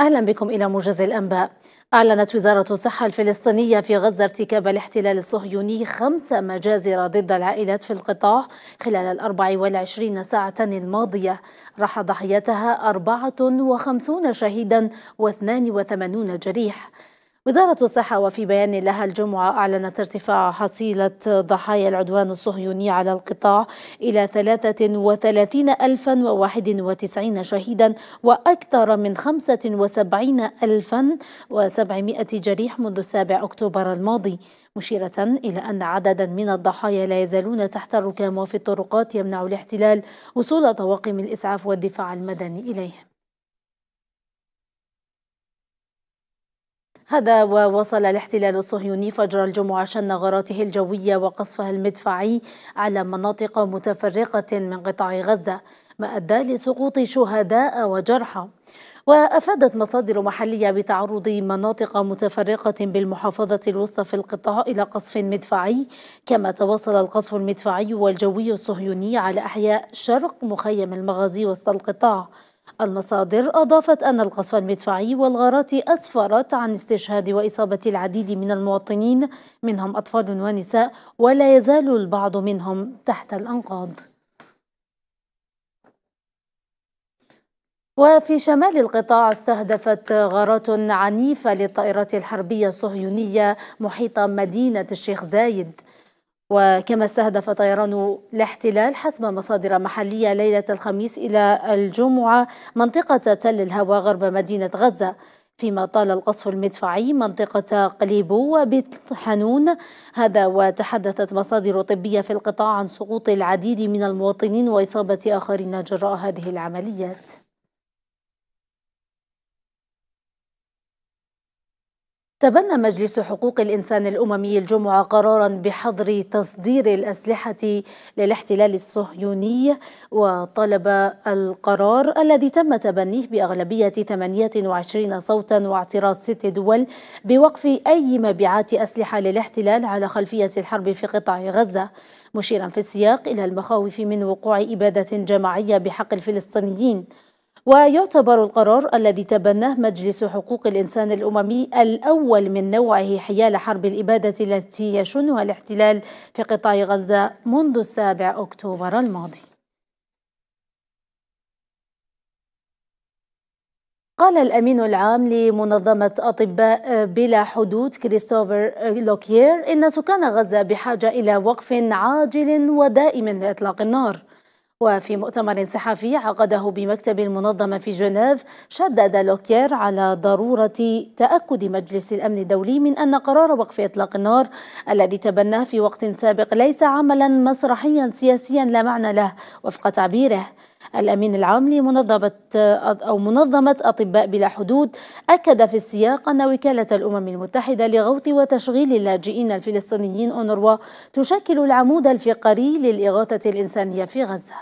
أهلا بكم إلى موجز الأنباء أعلنت وزارة الصحة الفلسطينية في غزة ارتكاب الاحتلال الصهيوني خمس مجازر ضد العائلات في القطاع خلال الأربع والعشرين ساعة الماضية راح ضحيتها أربعة وخمسون شهيدا واثنان وثمانون جريح وزارة الصحة وفي بيان لها الجمعة أعلنت ارتفاع حصيلة ضحايا العدوان الصهيوني على القطاع إلى 33091 شهيدا وأكثر من 75700 جريح منذ 7 أكتوبر الماضي مشيرة إلى أن عددا من الضحايا لا يزالون تحت الركام وفي الطرقات يمنع الاحتلال وصول طواقم الإسعاف والدفاع المدني إليهم هذا ووصل الاحتلال الصهيوني فجر الجمعة شن غاراته الجوية وقصفها المدفعي على مناطق متفرقة من قطاع غزة ما أدى لسقوط شهداء وجرحى وأفادت مصادر محلية بتعرض مناطق متفرقة بالمحافظة الوسطى في القطاع إلى قصف مدفعي كما تواصل القصف المدفعي والجوي الصهيوني على أحياء شرق مخيم المغازي وسط القطاع المصادر أضافت أن القصف المدفعي والغارات أسفرت عن استشهاد وإصابة العديد من المواطنين منهم أطفال ونساء ولا يزال البعض منهم تحت الأنقاض وفي شمال القطاع استهدفت غارات عنيفة للطائرات الحربية الصهيونية محيط مدينة الشيخ زايد وكما استهدف طيران الاحتلال حسب مصادر محلية ليلة الخميس إلى الجمعة منطقة تل الهوى غرب مدينة غزة فيما طال القصف المدفعي منطقة قليبو وبيت حنون هذا وتحدثت مصادر طبية في القطاع عن سقوط العديد من المواطنين وإصابة آخرين جراء هذه العمليات تبنى مجلس حقوق الإنسان الأممي الجمعة قرارا بحظر تصدير الأسلحة للاحتلال الصهيوني وطلب القرار الذي تم تبنيه بأغلبية 28 صوتا واعتراض ست دول بوقف أي مبيعات أسلحة للاحتلال على خلفية الحرب في قطاع غزة مشيرا في السياق إلى المخاوف من وقوع إبادة جماعية بحق الفلسطينيين ويعتبر القرار الذي تبناه مجلس حقوق الإنسان الأممي الأول من نوعه حيال حرب الإبادة التي يشنها الاحتلال في قطاع غزة منذ السابع أكتوبر الماضي قال الأمين العام لمنظمة أطباء بلا حدود كريستوفر لوكيير إن سكان غزة بحاجة إلى وقف عاجل ودائم لإطلاق النار وفي مؤتمر صحفي عقده بمكتب المنظمة في جنيف شدد لوكير على ضرورة تأكد مجلس الأمن الدولي من أن قرار وقف إطلاق النار الذي تبناه في وقت سابق ليس عملا مسرحيا سياسيا لا معنى له وفق تعبيره الأمين العام لمنظمة أو منظمة أطباء بلا حدود أكد في السياق أن وكالة الأمم المتحدة لغوط وتشغيل اللاجئين الفلسطينيين أونروا تشكل العمود الفقري للإغاثة الإنسانية في غزة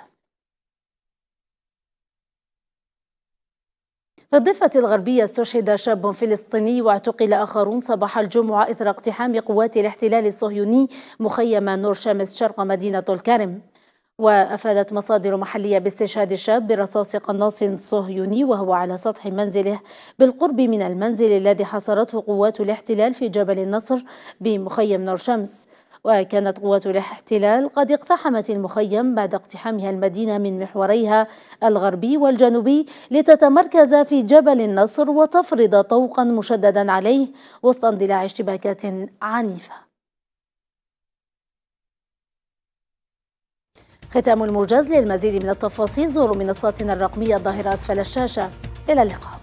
في الضفة الغربية استشهد شاب فلسطيني واعتقل آخرون صباح الجمعة إثر اقتحام قوات الاحتلال الصهيوني مخيم نور شمس شرق مدينة الكرم وأفادت مصادر محلية باستشهاد الشاب برصاص قناص صهيوني وهو على سطح منزله بالقرب من المنزل الذي حصرته قوات الاحتلال في جبل النصر بمخيم نور شمس وكانت قوات الاحتلال قد اقتحمت المخيم بعد اقتحامها المدينة من محوريها الغربي والجنوبي لتتمركز في جبل النصر وتفرض طوقا مشددا عليه وسط اندلاع اشتباكات عنيفة ختام الموجز للمزيد من التفاصيل زوروا منصاتنا الرقمية الظاهرة أسفل الشاشة إلى اللقاء